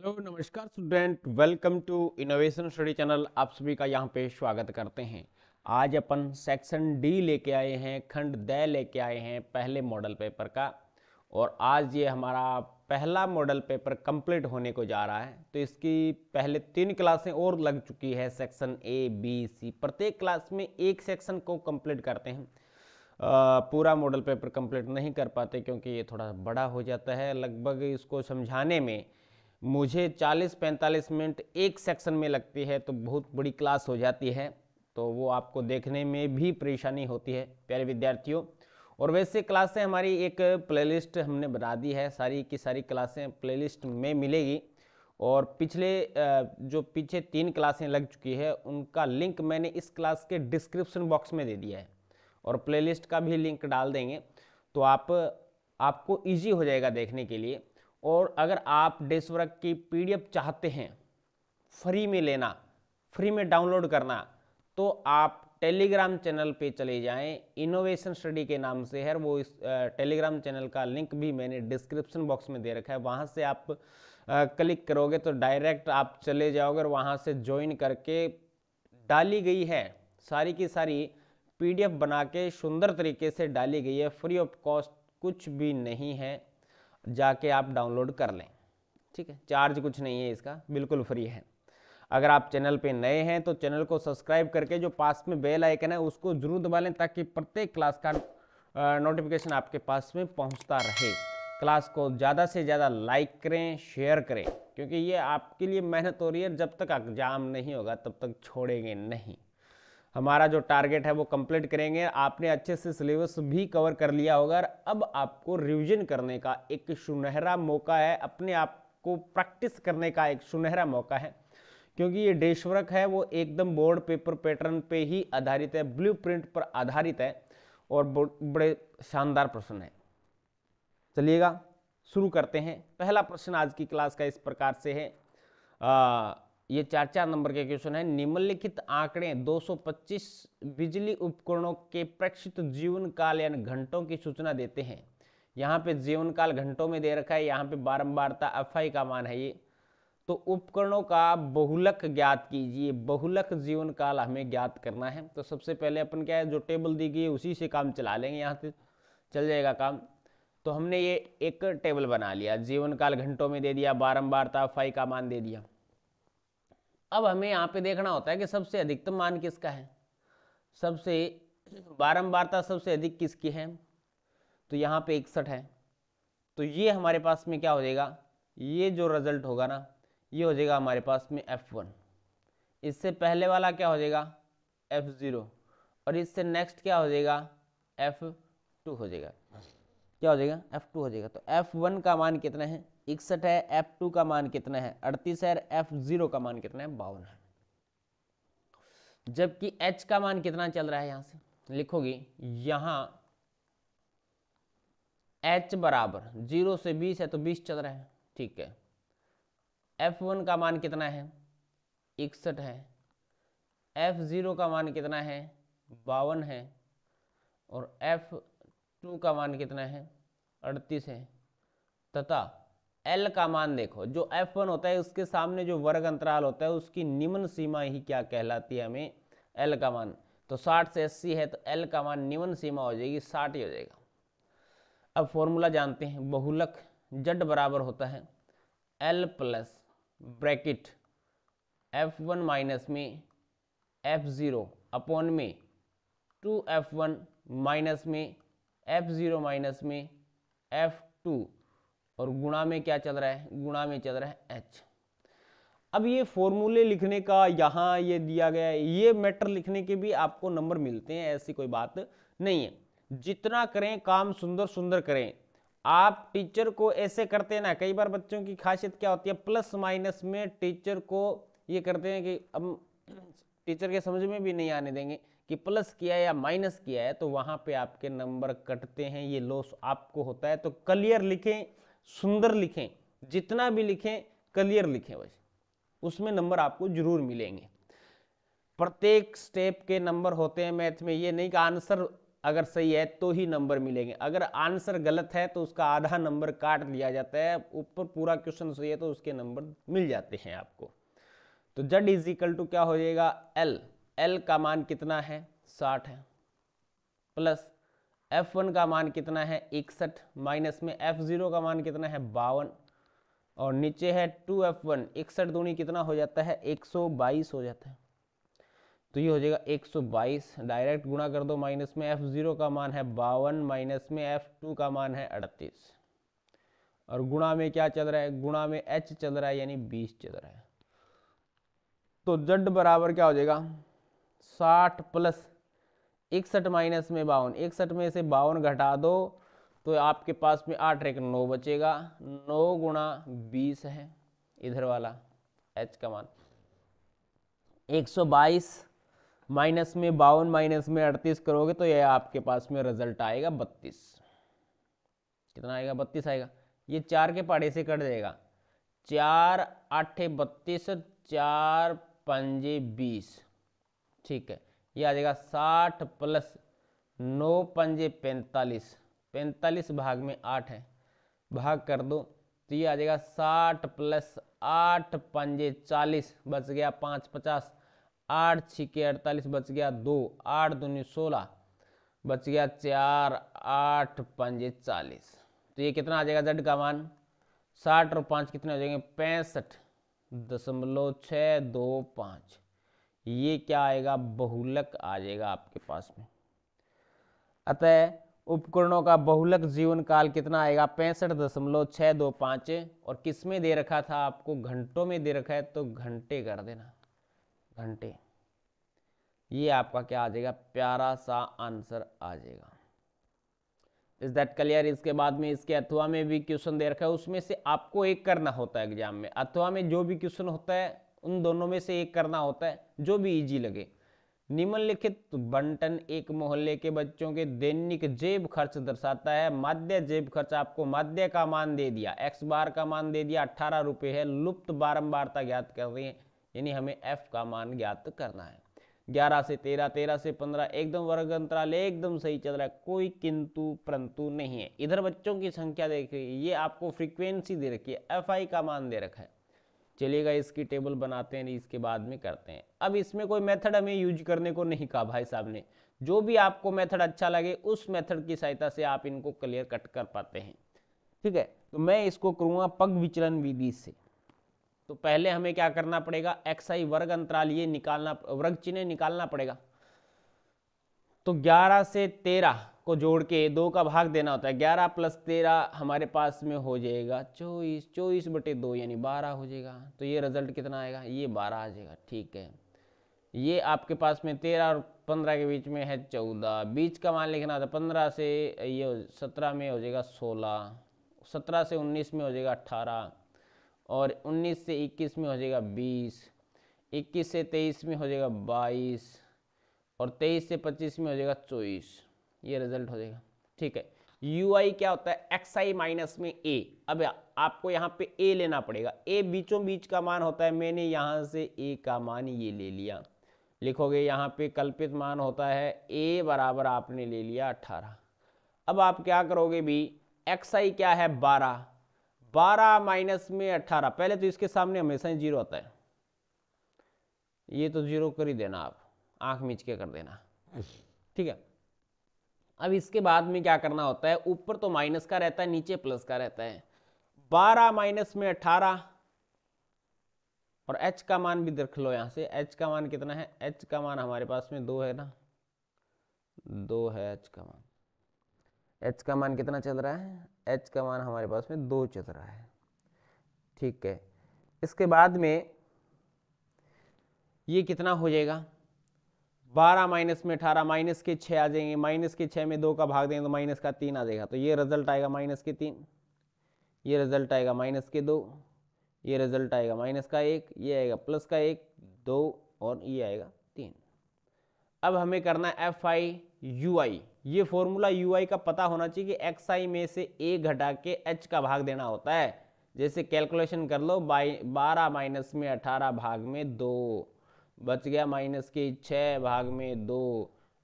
hello नमस्कार student welcome to innovation study channel आप सभी का यहाँ पे स्वागत करते हैं आज अपन सेक्शन डी लेके आए हैं खंड द लेके आए हैं पहले मॉडल पेपर का और आज ये हमारा पहला मॉडल पेपर कंप्लीट होने को जा रहा है तो इसकी पहले तीन क्लासें और लग चुकी है सेक्शन ए बी सी प्रत्येक क्लास में एक सेक्शन को कंप्लीट करते हैं आ, पूरा मॉडल पेपर कंप्लीट नहीं कर पाते क्योंकि ये थोड़ा बड़ा हो जाता है लगभग इसको समझाने में मुझे 40-45 मिनट एक सेक्शन में लगती है तो बहुत बड़ी क्लास हो जाती है तो वो आपको देखने में भी परेशानी होती है प्यारे विद्यार्थियों और वैसे क्लासें हमारी एक प्लेलिस्ट हमने बना दी है सारी की सारी क्लासें प्लेलिस्ट में मिलेगी और पिछले जो पीछे तीन क्लासें लग चुकी है उनका लिंक मैंने इस क्लास के डिस्क्रिप्शन बॉक्स में दे दिया है और प्लेलिस्ट का भी लिंक डाल देंगे तो आप आपको ईजी हो जाएगा देखने के लिए और अगर आप डेस्क वर्क की पीडीएफ चाहते हैं फ्री में लेना फ्री में डाउनलोड करना तो आप टेलीग्राम चैनल पे चले जाएं इनोवेशन स्टडी के नाम से है वो इस टेलीग्राम चैनल का लिंक भी मैंने डिस्क्रिप्शन बॉक्स में दे रखा है वहाँ से आप क्लिक करोगे तो डायरेक्ट आप चले जाओगे और वहाँ से ज्वाइन करके डाली गई है सारी की सारी पीडीएफ बना के सुंदर तरीके से डाली गई है फ्री ऑफ कॉस्ट कुछ भी नहीं है जाके आप डाउनलोड कर लें ठीक है चार्ज कुछ नहीं है इसका बिल्कुल फ्री है अगर आप चैनल पे नए हैं तो चैनल को सब्सक्राइब करके जो पास में बेल आइकन है उसको जरूर दबा लें ताकि प्रत्येक क्लास का नोटिफिकेशन आपके पास में पहुंचता रहे क्लास को ज़्यादा से ज़्यादा लाइक करें शेयर करें क्योंकि ये आपके लिए मेहनत हो रही है जब तक एग्जाम नहीं होगा तब तक छोड़ेंगे नहीं हमारा जो टारगेट है वो कंप्लीट करेंगे आपने अच्छे से सिलेबस भी कवर कर लिया होगा अब आपको रिविजन करने का एक सुनहरा मौका है अपने आप को प्रैक्टिस करने का एक सुनहरा मौका है क्योंकि ये डेशवर्क है वो एकदम बोर्ड पेपर पैटर्न पे ही आधारित है ब्लू पर आधारित है और बड़े शानदार प्रश्न है चलिएगा शुरू करते हैं पहला प्रश्न आज की क्लास का इस प्रकार से है आ, ये चार चार नंबर के क्वेश्चन है निम्नलिखित आंकड़े 225 बिजली उपकरणों के प्रेक्षित जीवन काल यानी घंटों की सूचना देते हैं यहाँ पे जीवन काल घंटों में दे रखा है यहाँ पे बारंबारता एफ आई का मान है ये तो उपकरणों का बहुलक ज्ञात कीजिए बहुलक जीवन काल हमें ज्ञात करना है तो सबसे पहले अपन क्या है जो टेबल दी गई है उसी से काम चला लेंगे यहाँ से चल जाएगा काम तो हमने ये एक टेबल बना लिया जीवन काल घंटों में दे दिया बारंबारता एफ आई का मान दे दिया अब हमें यहाँ पे देखना होता है कि सबसे अधिकतम मान किसका है सबसे बारंबारता सबसे अधिक किसकी है तो यहाँ पे इकसठ है तो ये हमारे पास में क्या हो जाएगा ये जो रिजल्ट होगा ना ये हो जाएगा हमारे पास में एफ वन इससे पहले वाला क्या हो जाएगा एफ ज़ीरो और इससे नेक्स्ट क्या हो जाएगा एफ टू हो जाएगा क्या हो जाएगा एफ टू हो जाएगा तो एफ वन का मान कितना है इकसठ है एफ टू का मान कितना है अड़तीस है एफ जीरो का मान कितना है बावन है जबकि एच का मान कितना चल रहा है यहां से लिखोगे यहां एच बराबर जीरो से बीस है तो बीस चल रहा है ठीक है एफ वन का मान कितना है इकसठ है एफ ज़ीरो का मान कितना है बावन है और एफ टू का मान कितना है अड़तीस है तथा एल का मान देखो जो एफ वन होता है उसके सामने जो वर्ग अंतराल होता है उसकी निम्न सीमा ही क्या कहलाती है हमें एल का मान तो 60 से 80 है तो एल का मान निम्न सीमा हो जाएगी 60 ही हो जाएगा अब फॉर्मूला जानते हैं बहुलक जड बराबर होता है L plus bracket F one minus में एफ ज़ीरो अपॉन में टू एफ वन माइनस में एफ ज़ीरो माइनस में एफ टू और गुणा में क्या चल रहा है गुणा में चल रहा है एच अब ये फॉर्मूले लिखने का यहाँ ये दिया गया है ये मैटर लिखने के भी आपको नंबर मिलते हैं ऐसी कोई बात नहीं है जितना करें काम सुंदर सुंदर करें आप टीचर को ऐसे करते हैं ना कई बार बच्चों की खासियत क्या होती है प्लस माइनस में टीचर को ये करते हैं कि अब टीचर के समझ में भी नहीं आने देंगे कि प्लस किया है या माइनस किया है तो वहाँ पे आपके नंबर कटते हैं ये लॉस आपको होता है तो क्लियर लिखें सुंदर लिखें जितना भी लिखें क्लियर लिखें वैसे उसमें नंबर आपको जरूर मिलेंगे प्रत्येक स्टेप के नंबर होते हैं मैथ में ये नहीं कि आंसर अगर सही है तो ही नंबर मिलेंगे अगर आंसर गलत है तो उसका आधा नंबर काट लिया जाता है ऊपर पूरा क्वेश्चन सही है तो उसके नंबर मिल जाते हैं आपको तो जड इज इक्वल टू क्या हो जाएगा एल एल का मान कितना है साठ है प्लस एफ वन का मान कितना है इकसठ माइनस में एफ जीरो का मान कितना है बावन और नीचे है टू एफ वन इकसठ दूनी कितना हो जाता है एक सौ बाईस हो जाता है तो ये हो जाएगा एक सौ बाईस डायरेक्ट गुणा कर दो माइनस में एफ जीरो का मान है बावन माइनस में एफ टू का मान है अड़तीस और गुणा में क्या चल रहा है गुणा में एच चल रहा है यानी बीस चल रहा है तो जड बराबर क्या हो जाएगा साठ प्लस इकसठ माइनस में बावन इकसठ में से बावन घटा दो तो आपके पास में आठ एक नौ बचेगा नौ गुणा बीस है इधर वाला एच का मान एक सौ बाईस माइनस में बावन माइनस में अड़तीस करोगे तो यह आपके पास में रिजल्ट आएगा बत्तीस कितना आएगा बत्तीस आएगा ये चार के पाड़े से कट जाएगा चार आठे बत्तीस चार पंजे बीस ठीक है ये आ जाएगा साठ प्लस नौ पंजे पैंतालीस पैंतालीस भाग में आठ है भाग कर दो तो ये आ जाएगा साठ प्लस आठ पंजे चालीस बच गया पाँच पचास आठ छिके अड़तालीस बच गया दो आठ दूनी सोलह बच गया चार आठ पंजे चालीस तो ये कितना आ जाएगा जड का मान साठ और पाँच कितने हो जाएंगे पैंसठ दशमलव छः दो पाँच ये क्या आएगा बहुलक आ जाएगा आपके पास में अतः उपकरणों का बहुलक जीवन काल कितना आएगा पैंसठ दशमलव छः दो पाँच और किस में दे रखा था आपको घंटों में दे रखा है तो घंटे कर देना घंटे ये आपका क्या आ जाएगा प्यारा सा आंसर आ जाएगा इज दैट क्लियर इसके बाद में इसके अथवा में भी क्वेश्चन दे रखा है उसमें से आपको एक करना होता है एग्जाम में अथवा में जो भी क्वेश्चन होता है उन दोनों में से एक करना होता है जो भी इजी e लगे निम्नलिखित बंटन एक मोहल्ले के बच्चों के दैनिक जेब खर्च दर्शाता है माध्य जेब खर्च आपको माध्य का मान दे दिया एक्स बार का मान दे दिया अट्ठारह रुपये है लुप्त बारंबारता ज्ञात कर रही है यानी हमें एफ का मान ज्ञात करना है ग्यारह से तेरह तेरह से पंद्रह एकदम वर्ग अंतराल एकदम सही चल रहा है कोई किंतु परंतु नहीं है इधर बच्चों की संख्या देख रही है ये आपको फ्रिक्वेंसी दे रखी है एफ का मान दे रखा है चलेगा इसकी टेबल बनाते हैं इसके बाद में करते हैं अब इसमें कोई मेथड हमें यूज करने को नहीं कहा भाई साहब ने जो भी आपको मेथड अच्छा लगे उस मेथड की सहायता से आप इनको क्लियर कट कर पाते हैं ठीक है तो मैं इसको करूँगा पग विचलन विधि से तो पहले हमें क्या करना पड़ेगा एक्स आई वर्ग अंतराल ये निकालना वर्ग चिन्ह निकालना पड़ेगा तो 11 से को जोड़ के दो का भाग देना होता है ग्यारह प्लस तेरह हमारे पास में हो जाएगा चौबीस चौबीस बटे दो यानी बारह हो जाएगा तो ये रिजल्ट कितना आएगा ये बारह आ जाएगा ठीक है ये आपके पास में तेरह और पंद्रह के बीच में है चौदह बीच का मान लिखना होता है पंद्रह से ये सत्रह में हो जाएगा सोलह सत्रह से उन्नीस में हो जाएगा अट्ठारह और उन्नीस से इक्कीस में हो जाएगा बीस इक्कीस से तेईस में हो जाएगा बाईस और तेईस से पच्चीस में हो जाएगा चौबीस ये रिजल्ट हो जाएगा ठीक है यू आई क्या होता है एक्स आई माइनस में ए अब आपको यहाँ पे ए लेना पड़ेगा ए बीचों बीच का मान होता है मैंने यहाँ से ए का मान ये ले लिया लिखोगे यहाँ पे कल्पित मान होता है ए बराबर आपने ले लिया अट्ठारह अब आप क्या करोगे भी एक्स आई क्या है बारह बारह माइनस में अट्ठारह पहले तो इसके सामने हमेशा ही जीरो आता है ये तो जीरो कर ही देना आप आंख मीच के कर देना ठीक है अब इसके बाद में क्या करना होता है ऊपर तो माइनस का रहता है नीचे प्लस का रहता है बारह माइनस में अठारह और एच का मान भी देख लो यहाँ से एच का मान कितना है एच का मान हमारे पास में दो है ना दो है एच का मान एच का मान कितना चल रहा है एच का मान हमारे पास में दो चल रहा है ठीक है इसके बाद में ये कितना हो जाएगा बारह माइनस में अठारह माइनस के छः आ जाएंगे माइनस के छः में दो का भाग देंगे तो माइनस का तीन आ जाएगा तो ये रिजल्ट आएगा माइनस के तीन ये रिजल्ट आएगा माइनस के दो ये रिजल्ट आएगा माइनस का एक ये आएगा प्लस का एक दो और ये आएगा तीन अब हमें करना है एफ आई यू आई ये फॉर्मूला यू आई का पता होना चाहिए कि एक्स आई में से ए घटा के एच का भाग देना होता है जैसे कैलकुलेशन कर लो बाई बारह माइनस में अठारह भाग में दो बच गया माइनस के छः भाग में दो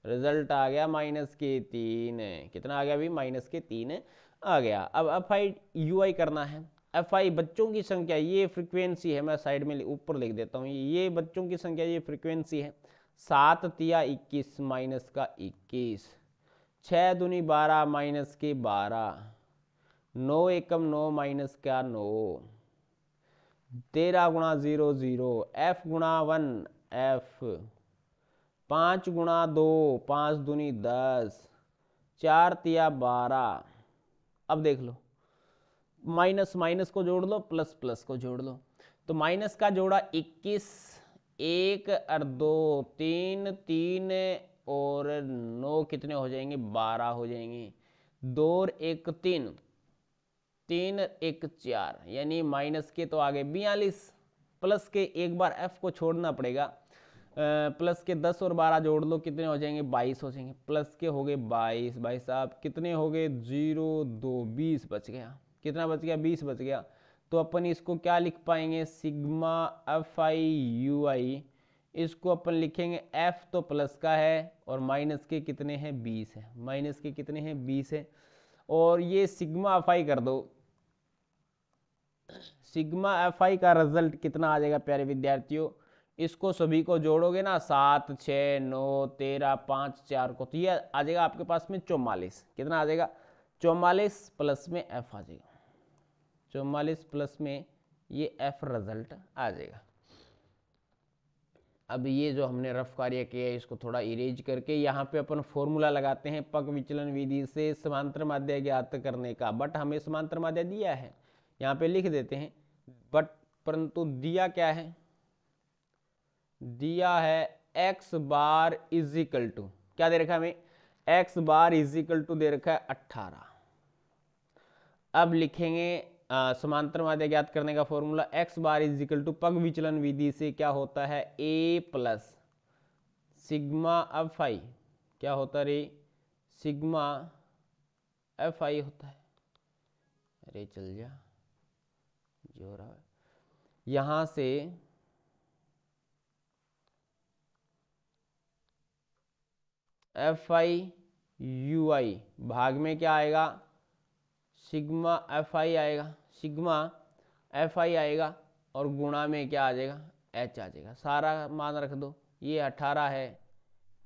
रिजल्ट आ गया माइनस के तीन कितना आ गया अभी माइनस के तीन आ गया अब एफ आई यू आई करना है एफ आई बच्चों की संख्या ये फ्रीक्वेंसी है मैं साइड में ऊपर लिख देता हूँ ये बच्चों की संख्या ये फ्रीक्वेंसी है सात तिया इक्कीस माइनस का इक्कीस छः दुनी बारह माइनस के बारह नौ एकम नौ माइनस का नौ तेरह गुणा ज़ीरो ज़ीरो एफ गुणा वन एफ पाँच गुणा दो पाँच दूनी दस चार तिया बारह अब देख लो माइनस माइनस को जोड़ लो प्लस प्लस को जोड़ लो तो माइनस का जोड़ा इक्कीस एक और दो तीन तीन और नौ कितने हो जाएंगे बारह हो जाएंगे दो और एक तीन तीन एक चार यानी माइनस के तो आगे बयालीस प्लस के एक बार एफ को छोड़ना पड़ेगा प्लस के दस और बारह जोड़ लो कितने हो जाएंगे बाईस हो जाएंगे प्लस के हो गए बाईस भाई साहब कितने हो गए जीरो दो बीस बच गया कितना बच गया बीस बच गया तो अपन इसको क्या लिख पाएंगे sigma F I U I इसको अपन लिखेंगे एफ तो प्लस का है और माइनस के कितने हैं बीस है माइनस के कितने हैं बीस है और ये सिग्मा एफ आई कर दो सिग्मा एफ आई का रिजल्ट कितना आ जाएगा प्यारे विद्यार्थियों इसको सभी को जोड़ोगे ना सात छः नौ तेरह पाँच चार को तो ये आ जाएगा आपके पास में चौवालीस कितना आ जाएगा चौवालीस प्लस में एफ आ जाएगा चौवालीस प्लस में ये एफ रिजल्ट आ जाएगा अब ये जो हमने रफ कार्य किया है इसको थोड़ा इरेज करके यहाँ पे अपन फॉर्मूला लगाते हैं पक विचलन विधि से समांतर माध्याय ज्ञात करने का बट हमें समांतर माध्याय दिया है यहाँ पे लिख देते हैं बट परंतु दिया क्या है दिया है X bar is equal to क्या दे रखा है हमें X bar is equal to दे रखा है अट्ठारह अब लिखेंगे समांतर माध्य ज्ञात करने का formula x bar is equal to पग विचलन विधि से क्या होता है a plus sigma F I क्या होता रे सिग्मा एफ आई होता है अरे चल जा जो रहा यहाँ से एफ आई यू आई भाग में क्या आएगा सिग्मा एफ आई आएगा सिग्मा एफ आई आएगा और गुणा में क्या आ जाएगा एच आ जाएगा सारा मान रख दो ये अठारह है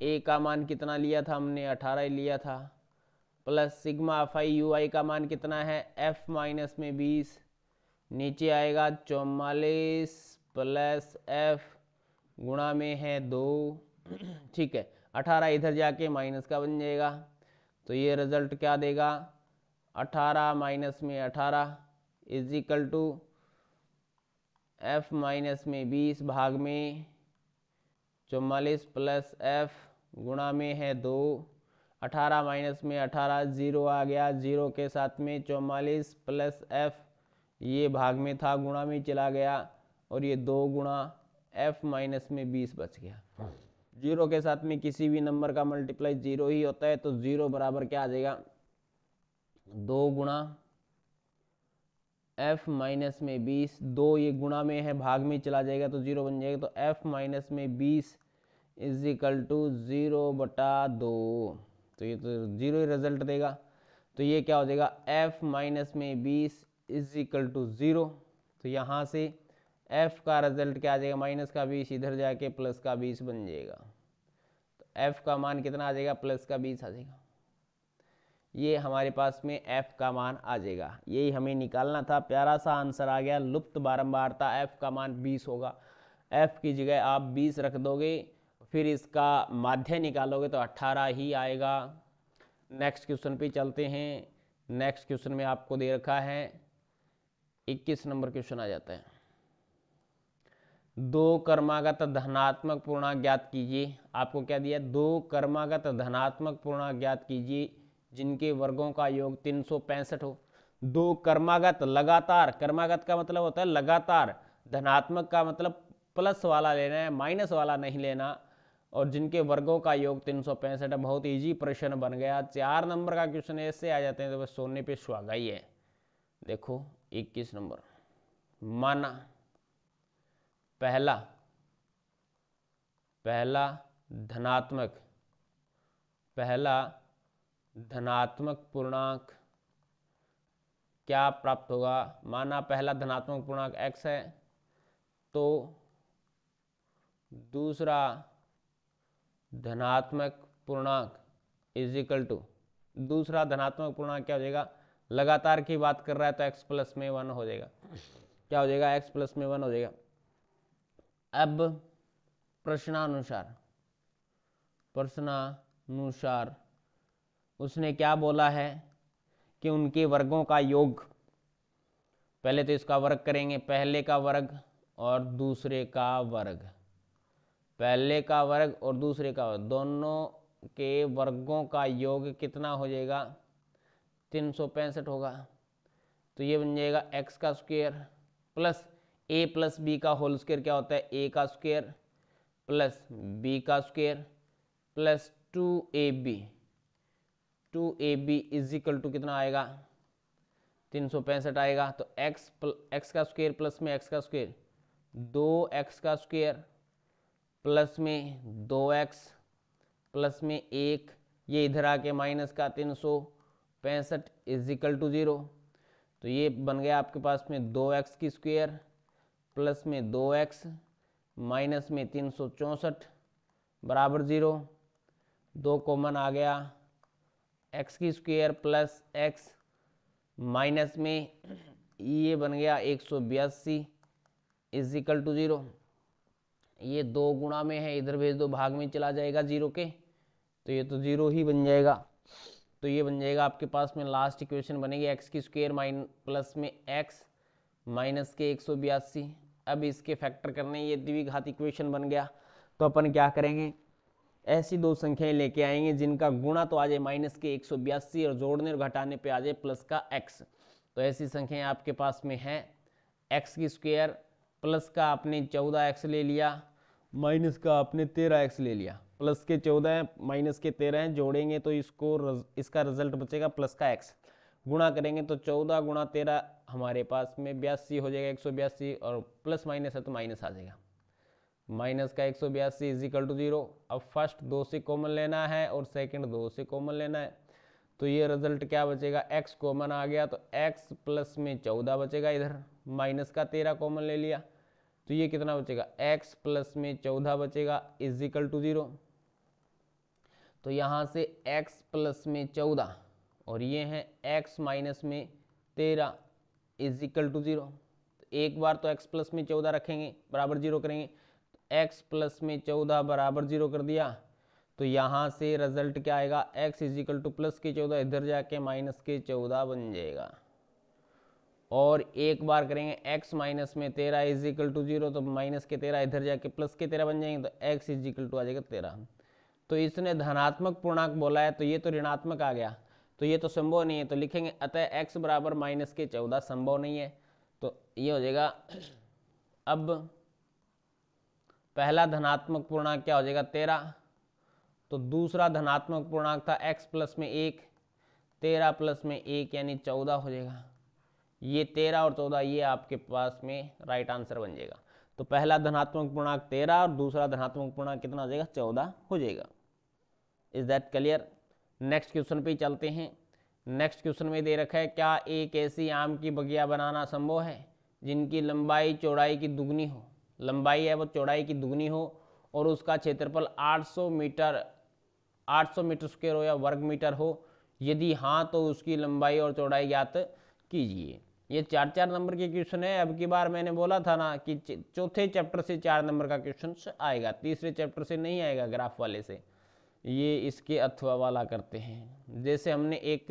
ए का मान कितना लिया था हमने अठारह ही लिया था plus sigma F I U I का मान कितना है एफ माइनस में बीस नीचे आएगा चौवालीस प्लस एफ गुणा में है दो ठीक है अठारह इधर जाके माइनस का बन जाएगा तो ये रिजल्ट क्या देगा अठारह माइनस में अठारह is equal to F minus में बीस भाग में चौवालीस प्लस एफ गुणा में है दो अठारह माइनस में अठारह ज़ीरो आ गया ज़ीरो के साथ में चौवालीस प्लस एफ ये भाग में था गुणा में चला गया और ये दो गुणा एफ माइनस में बीस बच गया जीरो के साथ में किसी भी नंबर का मल्टीप्लाई जीरो ही होता है तो जीरो बराबर क्या आ जाएगा दो गुणा एफ माइनस में बीस दो ये गुणा में है भाग में चला जाएगा तो जीरो बन जाएगा तो एफ माइनस में बीस इज इक्वल टू जीरो बटा दो तो ये तो जीरो ही रिजल्ट देगा तो ये क्या हो जाएगा एफ माइनस में बीस इज इक्वल टू ज़ीरो तो यहाँ से एफ का रिजल्ट क्या आ जाएगा माइनस का बीस इधर जाके प्लस का बीस बन जाएगा तो एफ का मान कितना आ जाएगा प्लस का बीस आ जाएगा ये हमारे पास में एफ का मान आ जाएगा यही हमें निकालना था प्यारा सा आंसर आ गया लुप्त था एफ का मान बीस होगा एफ की जगह आप बीस रख दोगे फिर इसका माध्य निकालोगे तो अट्ठारह ही आएगा नेक्स्ट क्वेश्चन पे चलते हैं नेक्स्ट क्वेश्चन में आपको दे रखा है इक्कीस नंबर क्वेश्चन आ जाता है दो कर्मागत धनात्मक पूर्णांक ज्ञात कीजिए आपको क्या दिया दो कर्मागत धनात्मक पूर्णांक ज्ञात कीजिए जिनके वर्गों का योग तीन सौ पैंसठ हो दो कर्मागत लगातार कर्मागत का मतलब होता है लगातार धनात्मक का मतलब प्लस वाला लेना है माइनस वाला नहीं लेना और जिनके वर्गों का योग तीन सौ पैंसठ बहुत ईजी प्रश्न बन गया चार नंबर का क्वेश्चन ऐसे आ जाते हैं तो बस सोने पर सुहागा ही है देखो इक्कीस नंबर माना पहला पहला धनात्मक पहला धनात्मक पूर्णांक क्या प्राप्त होगा माना पहला धनात्मक पूर्णांक x है तो दूसरा धनात्मक पूर्णांक इज इक्वल टू दूसरा धनात्मक पूर्णांक क्या हो जाएगा लगातार की बात कर रहा है तो x प्लस में वन हो जाएगा क्या हो जाएगा x प्लस में वन हो जाएगा अब प्रश्नानुसार प्रश्नानुसार उसने क्या बोला है कि उनके वर्गों का योग पहले तो इसका वर्ग करेंगे पहले का वर्ग और दूसरे का वर्ग पहले का वर्ग और दूसरे का वर्ग दोनों के वर्गों का योग कितना हो जाएगा तीन सौ पैंसठ होगा तो ये बन जाएगा एक्स का square plus A plus B का होल स्क्वेयर क्या होता है ए का स्क्वेयर प्लस बी का square plus two A B two A B is equal to कितना आएगा तीन सौ पैंसठ आएगा तो एक्स एक्स का स्क्वेयर प्लस में एक्स का स्क्वेयर दो एक्स का स्क्वेयर प्लस में दो एक्स प्लस में एक ये इधर आके माइनस का तीन सौ पैंसठ इजिकल टू ज़ीरो तो ये बन गया आपके पास में दो एक्स की स्क्वेयर प्लस में दो एक्स माइनस में तीन सौ चौंसठ बराबर ज़ीरो दो कॉमन आ गया एक्स की स्क्वेयर प्लस एक्स माइनस में ये बन गया एक सौ बयासी इज इक्वल टू ज़ीरो ये दो गुणा में है इधर भेज दो भाग में चला जाएगा जीरो के तो ये तो ज़ीरो ही बन जाएगा तो ये बन जाएगा आपके पास में लास्ट इक्वेशन बनेगी एक्स की स्क्वेयर माइन प्लस में एक्स माइनस के एक सौ बयासी अब इसके फैक्टर करने ये द्विघात इक्वेशन बन गया तो अपन क्या करेंगे ऐसी दो संख्याएं लेके आएंगे जिनका गुणा तो आ जाए माइनस के एक और जोड़ने और घटाने पे आ जाए प्लस का एक्स तो ऐसी संख्याएं आपके पास में हैं एक्स की स्क्वेयर प्लस का आपने चौदह एक्स ले लिया माइनस का आपने तेरह एक्स ले लिया प्लस के चौदह हैं माइनस के तेरह हैं जोड़ेंगे तो इसको रज, इसका रिजल्ट बचेगा प्लस का एक्स गुणा करेंगे तो चौदह गुणा तेरह हमारे पास में बयासी हो जाएगा एक सौ बयासी और प्लस माइनस है तो माइनस आ जाएगा माइनस का एक सौ बयासी इज इक्वल टू जीरो अब फर्स्ट दो से कॉमन लेना है और सेकंड दो से कॉमन लेना है तो ये रिजल्ट क्या बचेगा एक्स कॉमन आ गया तो एक्स प्लस में चौदह बचेगा इधर माइनस का तेरह कॉमन ले लिया तो ये कितना बचेगा एक्स प्लस में चौदह बचेगा इजिकल टू जीरो तो यहाँ से एक्स प्लस में चौदह और ये है एक्स माइनस में तेरह इज इक्वल टू ज़ीरो एक बार तो एक्स प्लस में चौदह रखेंगे बराबर जीरो करेंगे एक्स तो प्लस में चौदह बराबर जीरो कर दिया तो यहाँ से रिजल्ट क्या आएगा एक्स इजिकल टू प्लस के चौदह इधर जाके माइनस के चौदह बन जाएगा और एक बार करेंगे एक्स माइनस में तेरह इजिकल टू जीरो तो माइनस के तेरह इधर जाके प्लस के तेरह बन जाएंगे तो एक्स इजिकल टू आ जाएगा तेरह तो इसने धनात्मक पूर्णांक बोला है तो ये तो ऋणात्मक आ गया तो ये तो संभव नहीं है तो लिखेंगे अतः एक्स बराबर माइनस के चौदह संभव नहीं है तो ये हो जाएगा अब पहला धनात्मक पूर्णांक क्या हो जाएगा तेरह तो दूसरा धनात्मक पूर्णांक था एक्स प्लस में एक तेरह प्लस में एक यानी चौदह हो जाएगा ये तेरह और चौदह ये आपके पास में राइट आंसर बन जाएगा तो पहला धनात्मक पूर्णांक तेरह और दूसरा धनात्मक पूर्णांक कितना हो जाएगा चौदह हो जाएगा is that clear next question पे चलते हैं नेक्स्ट क्वेश्चन में दे रखा है क्या एक ऐसी आम की बगिया बनाना संभव है जिनकी लंबाई चौड़ाई की दुगनी हो लंबाई है वो चौड़ाई की दुगनी हो और उसका क्षेत्रफल 800 मीटर 800 मीटर स्क्वेयर हो या वर्ग मीटर हो यदि हाँ तो उसकी लंबाई और चौड़ाई ज्ञात कीजिए ये चार चार नंबर के क्वेश्चन है अब की बार मैंने बोला था ना कि चौथे चैप्टर से चार नंबर का क्वेश्चन आएगा तीसरे चैप्टर से नहीं आएगा ग्राफ वाले से ये इसके अथवा वाला करते हैं जैसे हमने एक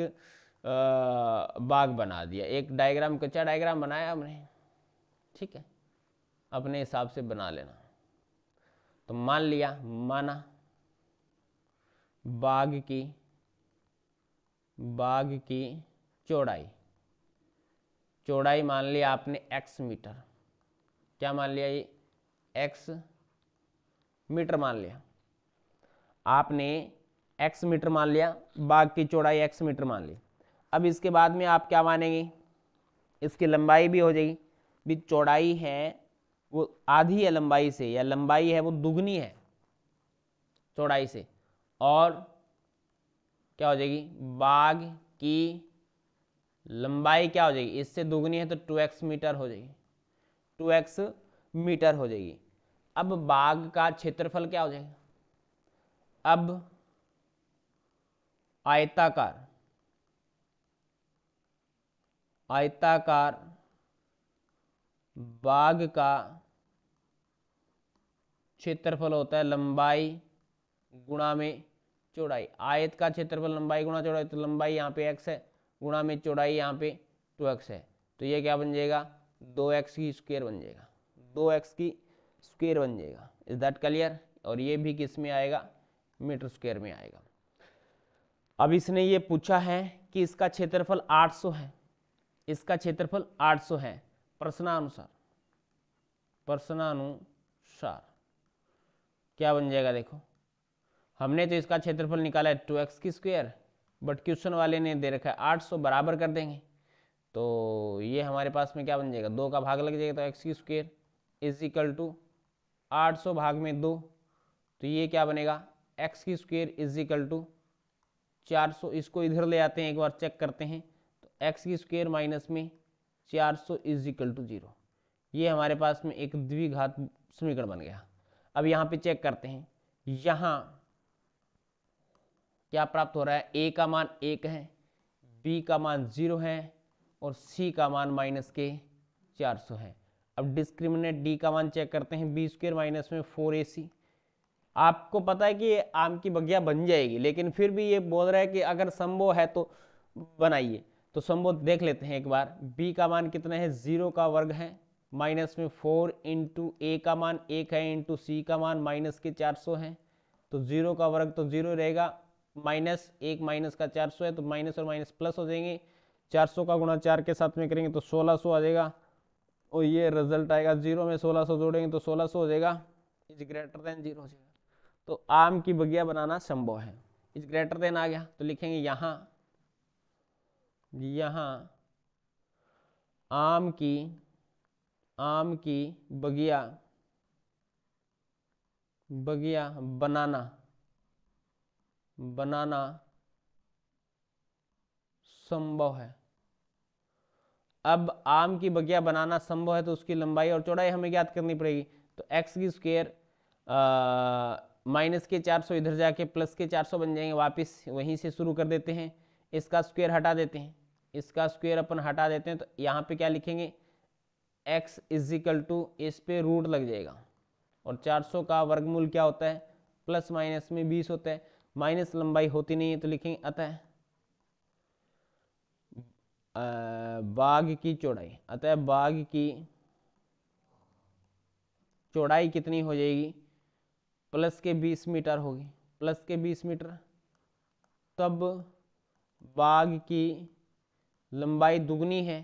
बाग बना दिया एक डायग्राम कच्चा डायग्राम बनाया हमने ठीक है अपने हिसाब से बना लेना तो मान लिया माना बाग की बाग की चौड़ाई चौड़ाई मान लिया आपने एक्स मीटर क्या मान लिया ये एक्स मीटर मान लिया आपने एक्स मीटर मान लिया बाघ की चौड़ाई एक्स मीटर मान ली अब इसके बाद में आप क्या मानेंगे इसकी लंबाई भी हो जाएगी भी चौड़ाई है वो आधी है लंबाई से या लंबाई है वो दुगनी है चौड़ाई से और क्या हो जाएगी बाघ की लंबाई क्या हो जाएगी इससे दुगनी है तो टू एक्स मीटर हो जाएगी टू एक्स मीटर हो जाएगी अब बाघ का क्षेत्रफल क्या हो जाएगा अब आयताकार आयताकार बाग का क्षेत्रफल होता है लंबाई गुणा में चौड़ाई आयत का क्षेत्रफल लंबाई गुणा चौड़ाई तो लंबाई यहाँ पे एक्स है गुणा में चौड़ाई यहाँ पे टू एक्स है तो ये क्या बन जाएगा दो एक्स की स्क्वेयर बन जाएगा दो एक्स की स्क्वेयर बन जाएगा इज दैट क्लियर और ये भी किस में आएगा मीटर स्क्वायर में आएगा अब इसने ये पूछा है कि इसका क्षेत्रफल 800 है इसका क्षेत्रफल 800 है प्रश्नानुसार प्रश्नानुसार क्या बन जाएगा देखो हमने तो इसका क्षेत्रफल निकाला है टू एक्स की स्क्वेयर बट क्वेश्चन वाले ने दे रखा है आठ सौ बराबर कर देंगे तो ये हमारे पास में क्या बन जाएगा दो का भाग लग जाएगा तो एक्स की स्क्वेयर इज इक्वल टू आठ सौ भाग में दो तो ये क्या बनेगा एक्स की स्क्वेयर इजिकल टू चार सौ इसको इधर ले आते हैं एक बार चेक करते हैं तो एक्स की स्क्वेयर माइनस में चार सौ इजिकल टू जीरो ये हमारे पास में एक द्विघात समीकरण बन गया अब यहाँ पे चेक करते हैं यहाँ क्या प्राप्त हो रहा है ए का मान एक है बी का मान जीरो है और सी का मान माइनस के चार सौ है अब डिस्क्रिमिनेट डी का मान चेक करते हैं बी स्क्वेयर माइनस में फोर ए सी आपको पता है कि आम की बगिया बन जाएगी लेकिन फिर भी ये बोल रहा है कि अगर संभव है तो बनाइए तो संभव देख लेते हैं एक बार बी का मान कितना है जीरो का वर्ग है माइनस में फोर इंटू ए का मान एक है इंटू सी का मान माइनस के चार सौ है तो जीरो का वर्ग तो जीरो रहेगा माइनस एक माइनस का चार सौ है तो माइनस और माइनस प्लस हो जाएंगे चार सौ का गुणा चार के साथ में करेंगे तो सोलह सौ आ जाएगा और ये रिजल्ट आएगा जीरो में सोलह सौ जोड़ेंगे तो सोलह सौ हो जाएगा इज ग्रेटर देन जीरो हो जाएगा तो आम की बगिया बनाना संभव है इज ग्रेटर देन आ गया तो लिखेंगे यहां यहां आम की आम की बगिया बगिया बनाना बनाना संभव है अब आम की बगिया बनाना संभव है तो उसकी लंबाई और चौड़ाई हमें ज्ञात करनी पड़ेगी तो एक्स की स्क्वेयर माइनस के 400 इधर जाके प्लस के 400 बन जाएंगे वापस वहीं से शुरू कर देते हैं इसका स्क्वायर हटा देते हैं इसका स्क्वायर अपन हटा देते हैं तो यहाँ पे क्या लिखेंगे x इजिकल टू इस पे रूट लग जाएगा और 400 का वर्गमूल क्या होता है प्लस माइनस में 20 होता है माइनस लंबाई होती नहीं है तो लिखेंगे अतः बाघ की चौड़ाई अतः बाघ की चौड़ाई कितनी हो जाएगी प्लस के बीस मीटर होगी प्लस के बीस मीटर तब बाघ की लंबाई दुगनी है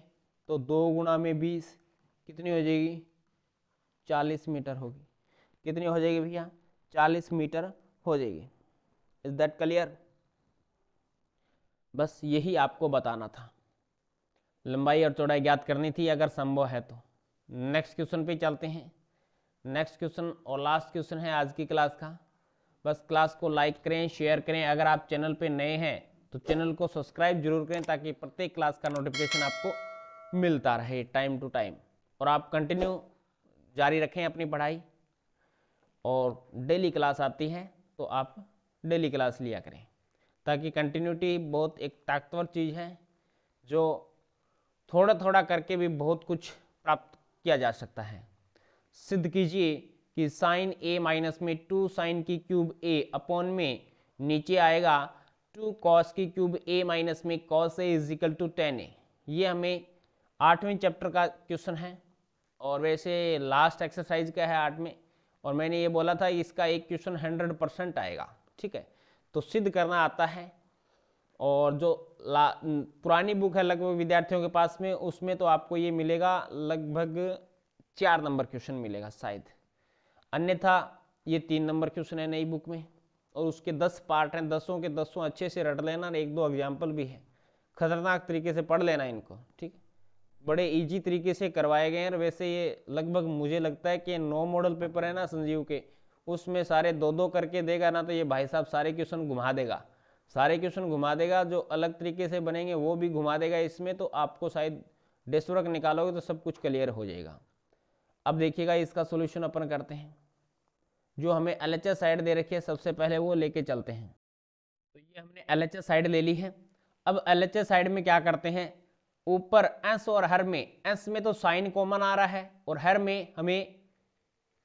तो दो गुणा में बीस कितनी हो जाएगी चालीस मीटर होगी कितनी हो जाएगी भैया चालीस मीटर हो जाएगी इज दैट क्लियर बस यही आपको बताना था लंबाई और चौड़ाई ज्ञात करनी थी अगर संभव है तो नेक्स्ट क्वेश्चन पे चलते हैं नेक्स्ट क्वेश्चन और लास्ट क्वेश्चन है आज की क्लास का बस क्लास को लाइक करें शेयर करें अगर आप चैनल पे नए हैं तो चैनल को सब्सक्राइब जरूर करें ताकि प्रत्येक क्लास का नोटिफिकेशन आपको मिलता रहे टाइम टू टाइम और आप कंटिन्यू जारी रखें अपनी पढ़ाई और डेली क्लास आती है तो आप डेली क्लास लिया करें ताकि कंटिन्यूटी बहुत एक ताकतवर चीज़ है जो थोड़ा थोड़ा करके भी बहुत कुछ प्राप्त किया जा सकता है सिद्ध कीजिए कि साइन ए माइनस में टू साइन की क्यूब ए अपॉन में नीचे आएगा टू कॉस की क्यूब ए माइनस में cos A is equal to tan A ये हमें आठवें चैप्टर का क्वेश्चन है और वैसे लास्ट एक्सरसाइज का है आठ में और मैंने ये बोला था इसका एक क्वेश्चन हंड्रेड परसेंट आएगा ठीक है तो सिद्ध करना आता है और जो पुरानी बुक है लगभग विद्यार्थियों के पास में उसमें तो आपको ये मिलेगा लगभग चार नंबर क्वेश्चन मिलेगा शायद अन्यथा ये तीन नंबर क्वेश्चन है नई बुक में और उसके दस पार्ट हैं दसों के दसों अच्छे से रट लेना एक दो एग्जाम्पल भी है खतरनाक तरीके से पढ़ लेना इनको ठीक बड़े इजी तरीके से करवाए गए हैं और वैसे ये लगभग मुझे लगता है कि नो मॉडल पेपर है ना संजीव के उसमें सारे दो दो करके देगा ना तो ये भाई साहब सारे क्वेश्चन घुमा देगा सारे क्वेश्चन घुमा देगा जो अलग तरीके से बनेंगे वो भी घुमा देगा इसमें तो आपको शायद डेस्क वर्क निकालोगे तो सब कुछ क्लियर हो जाएगा अब देखिएगा इसका सोल्यूशन अपन करते हैं जो हमें एल एच साइड दे रखी है सबसे पहले वो लेके चलते हैं तो ये हमने एल एच साइड ले ली है अब एल एच साइड में क्या करते हैं ऊपर एस और हर में एस में तो साइन कॉमन आ रहा है और हर में हमें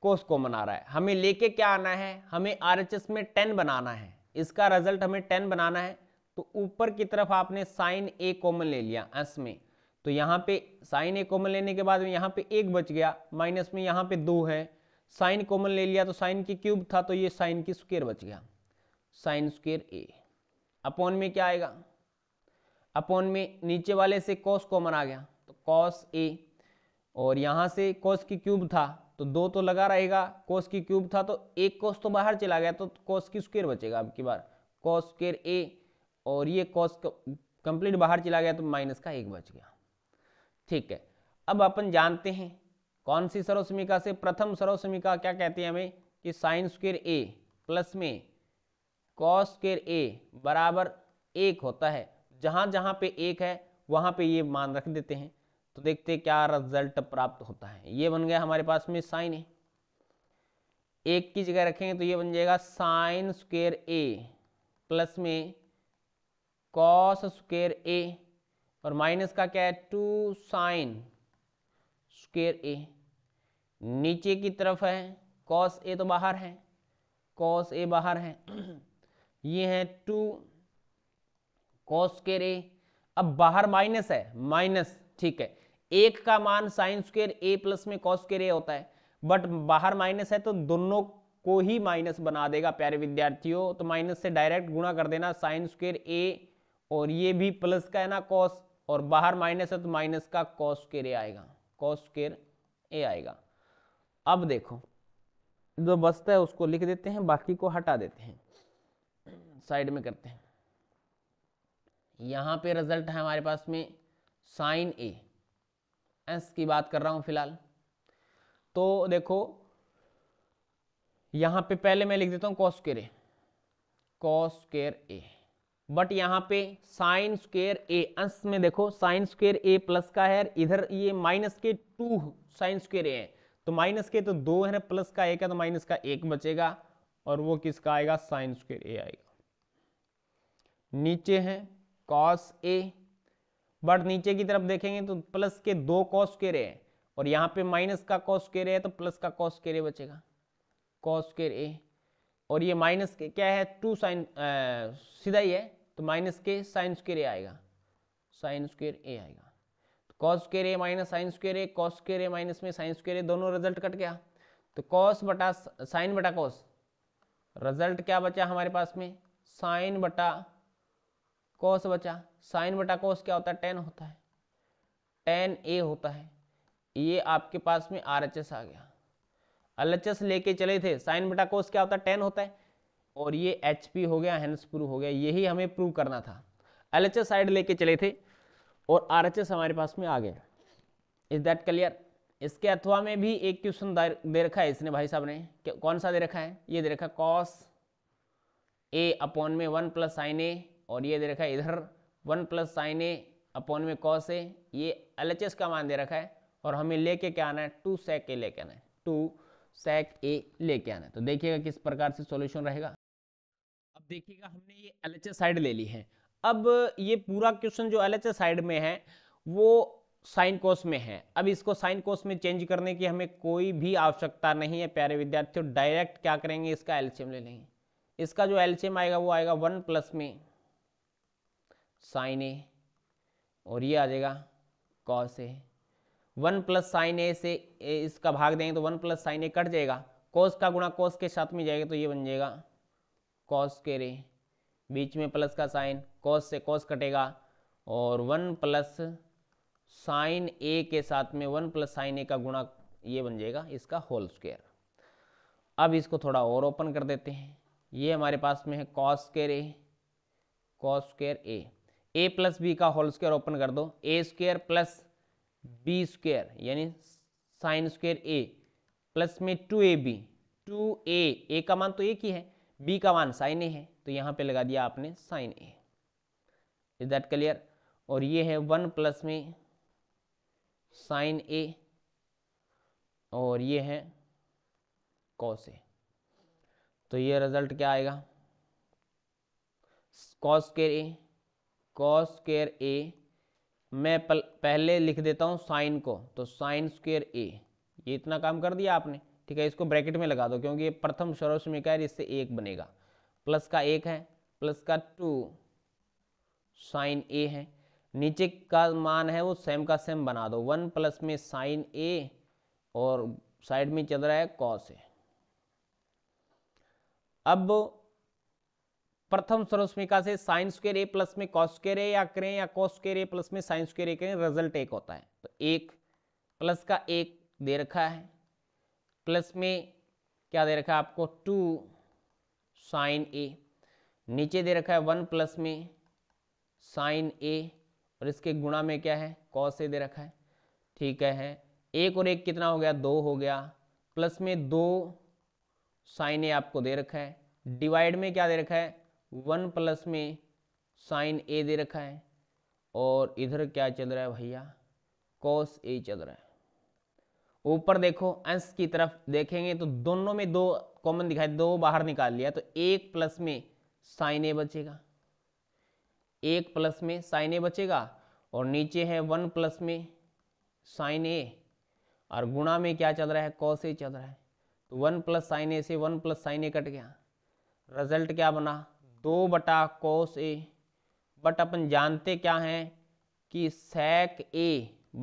कोस कॉमन आ रहा है हमें लेके क्या आना है हमें आर एच एस में टेन बनाना है इसका रिजल्ट हमें टेन बनाना है तो ऊपर की तरफ आपने साइन ए कॉमन ले लिया एस में तो यहाँ पे साइन ए कॉमन लेने के बाद में यहाँ पे एक बच गया माइनस में यहाँ पे दो है साइन कॉमन ले लिया तो साइन की क्यूब था तो ये साइन की स्क्वेयर बच गया साइन स्क्वेयर ए अपॉन में क्या आएगा अपॉन में नीचे वाले से कॉस कॉमन आ गया तो कॉस ए और यहाँ से कॉस की क्यूब था तो दो तो लगा रहेगा कॉस की क्यूब था तो एक कॉस तो बाहर चला गया तो कॉस की स्क्वेयर बचेगा आपकी बार कॉस स्क्र ए और ये कॉस कंप्लीट बाहर चला गया तो माइनस का एक बच गया ठीक है अब अपन जानते हैं कौन सी सरोसमिका से प्रथम सरोसमिका क्या कहती है हमें कि साइन स्क्र ए प्लस में कॉस स्क्र ए बराबर एक होता है जहाँ जहाँ पे एक है वहाँ पे ये मान रख देते हैं तो देखते क्या रिजल्ट प्राप्त होता है ये बन गया हमारे पास में साइन ए एक की जगह रखेंगे तो ये बन जाएगा साइन स्क्र ए प्लस में कॉस स्क्र ए और माइनस का क्या है टू साइन स्क्वेयर ए नीचे की तरफ है कॉस ए तो बाहर है कॉस ए बाहर है ये है टू कॉस स्क्र ए अब बाहर माइनस है माइनस ठीक है एक का मान साइन स्क्र ए प्लस में कॉस स्क्र ए होता है बट बाहर माइनस है तो दोनों को ही माइनस बना देगा प्यारे विद्यार्थियों तो माइनस से डायरेक्ट गुणा कर देना साइन स्क्र ए और ये भी प्लस का है ना कॉस और बाहर माइनस है तो माइनस का कॉस केयर ए आएगा कॉस केयर ए आएगा अब देखो जो बचता है उसको लिख देते हैं बाकी को हटा देते हैं साइड में करते हैं यहाँ पे रिजल्ट है हमारे पास में साइन ए एस की बात कर रहा हूँ फिलहाल तो देखो यहाँ पे पहले मैं लिख देता हूँ cos square A cos square A but यहाँ पे साइन स्क्र ए अंश में देखो साइन स्क्र ए प्लस का है इधर ये माइनस के टू साइन स्क्र ए है तो माइनस के तो दो है प्लस का एक है तो माइनस का एक बचेगा और वो किसका आएगा साइन स्क्र ए आएगा नीचे है कॉस ए बट नीचे की तरफ देखेंगे तो प्लस के दो कॉस के ए है और यहाँ पे माइनस का कॉस के ए है तो प्लस का कॉस के ए बचेगा कॉस स्क्वेयर ए और ये माइनस के क्या है टू साइन सीधा ही है तो माइनस के साइन स्क्र ए आएगा साइन स्क्र ए आएगा तो cos square A minus sine square A cos square A minus में साइन स्क्र ए दोनों रिजल्ट कट गया तो कॉस बटा साइन बटा कॉस रिजल्ट क्या बचा हमारे पास में साइन बटा कॉस बचा साइन बटा कॉस क्या होता है टेन होता है टेन ए होता है ये आपके पास में आर एच एस आ गया एल एच एस लेके चले थे साइन बटा कोस क्या होता है टेन होता है और ये एच पी हो गया हैंस हो गया यही हमें प्रूव करना था एल एच एस साइड लेके चले थे और आर एच एस हमारे पास में आ गया इज दैट क्लियर इसके अथवा में भी एक क्वेश्चन दे रखा है इसने भाई साहब ने कौन सा दे रखा है ये दे रखा कॉस ए अपॉन में वन प्लस साइन ए और ये दे रखा है इधर one plus sine A upon में कॉस ए ये एल एच एस का मान दे रखा है और हमें लेके क्या आना है टू सेक ए लेके आना है टू सेक ए लेके आना है तो देखिएगा किस प्रकार से सोल्यूशन रहेगा देखिएगा हमने ये एल एच साइड ले ली है अब ये पूरा क्वेश्चन जो एल एच साइड में है वो साइन कोस में है अब इसको साइन कोस में चेंज करने की हमें कोई भी आवश्यकता नहीं है प्यारे विद्यार्थियों डायरेक्ट क्या करेंगे इसका एल्शियम ले लेंगे इसका जो एल्शियम आएगा वो आएगा वन प्लस में साइन ए और ये आ जाएगा cos A one plus sine A से इसका भाग देंगे तो one plus sine A cut जाएगा कोस का गुणा कोस के साथ में जाएगा तो ये बन जाएगा कॉस के रे बीच में प्लस का साइन कॉस से कॉस कटेगा और वन प्लस साइन ए के साथ में वन प्लस साइन ए का गुणा ये बन जाएगा इसका होल स्क्वायर अब इसको थोड़ा और ओपन कर देते हैं ये हमारे पास में है cos square A cos square A A plus B का होल स्क्वायर ओपन कर दो A square plus B square यानी साइन स्क्वायर ए प्लस में two A B two A A का मान तो एक ही है बी का मान साइन ए है तो यहाँ पे लगा दिया आपने sine A is that clear और ये है वन प्लस में साइन ए और ये है कॉस ए तो ये रिजल्ट क्या आएगा cos square A cos square A मैं पहले लिख देता हूँ साइन को तो साइन स्केयर ए ये इतना काम कर दिया आपने ठीक है इसको ब्रैकेट में लगा दो क्योंकि ये प्रथम है इससे एक बनेगा प्लस का एक है प्लस का टू साइन ए है नीचे का मान है वो सेम का सेम बना दो वन प्लस में साइन ए और साइड में चल रहा है कॉस ए अब प्रथम सरोस्मिका से साइन स्क्र ए प्लस में कॉस स्क्र ए या करें या कॉस स्क्र ए प्लस में साइन स्क्र ए करें रिजल्ट एक होता है तो एक प्लस का एक दे रखा है प्लस में क्या दे रखा है आपको टू साइन ए नीचे दे रखा है वन प्लस में साइन ए और इसके गुणा में क्या है कॉस ए दे रखा है ठीक है एक और एक कितना हो गया दो हो गया प्लस में दो साइन ए आपको दे रखा है डिवाइड में क्या दे रखा है वन प्लस में साइन ए दे रखा है और इधर क्या चल रहा है भैया कॉस ए चल रहा है ऊपर देखो अंश की तरफ देखेंगे तो दोनों में दो कॉमन दिखाई दो बाहर निकाल लिया तो एक प्लस में साइन ए बचेगा एक प्लस में साइन ए बचेगा और नीचे है वन प्लस में साइन ए और गुणा में क्या चल रहा है कौ से चल रहा है तो वन प्लस साइन ए से one plus sine A cut गया रिजल्ट क्या बना दो बटा कॉस ए बट अपन जानते क्या हैं कि सेक ए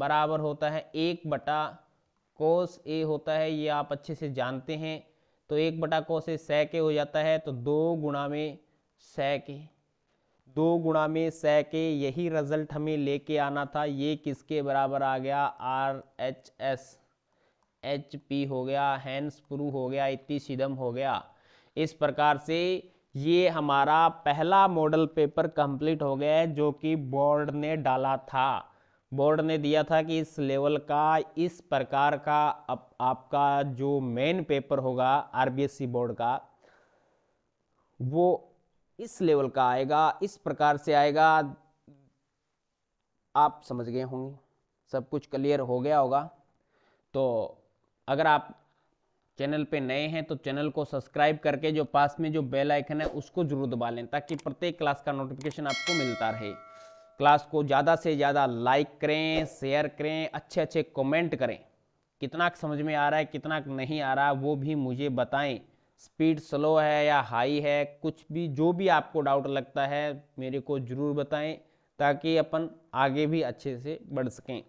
बराबर होता है एक बटा कोस ए होता है ये आप अच्छे से जानते हैं तो एक बटा कोस ए सह के हो जाता है तो दो गुणा में सह के दो गुणा में सह के यही रिजल्ट हमें लेके आना था ये किसके बराबर आ गया R H S H P हो गया हैंस प्रू हो गया इतनी सिदम हो गया इस प्रकार से ये हमारा पहला मॉडल पेपर कंप्लीट हो गया है जो कि बोर्ड ने डाला था बोर्ड ने दिया था कि इस लेवल का इस प्रकार का आप, आपका जो मेन पेपर होगा आरबीएससी बोर्ड का वो इस लेवल का आएगा इस प्रकार से आएगा आप समझ गए होंगे सब कुछ क्लियर हो गया होगा तो अगर आप चैनल पे नए हैं तो चैनल को सब्सक्राइब करके जो पास में जो बेल आइकन है उसको जरूर दबा लें ताकि प्रत्येक क्लास का नोटिफिकेशन आपको मिलता रहे क्लास को ज़्यादा से ज़्यादा लाइक करें शेयर करें अच्छे अच्छे कमेंट करें कितना समझ में आ रहा है कितना नहीं आ रहा वो भी मुझे बताएं स्पीड स्लो है या हाई है कुछ भी जो भी आपको डाउट लगता है मेरे को ज़रूर बताएं ताकि अपन आगे भी अच्छे से बढ़ सकें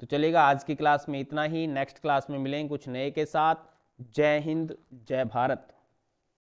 तो चलेगा आज की क्लास में इतना ही नेक्स्ट क्लास में मिलेंगे कुछ नए के साथ जय हिंद जय भारत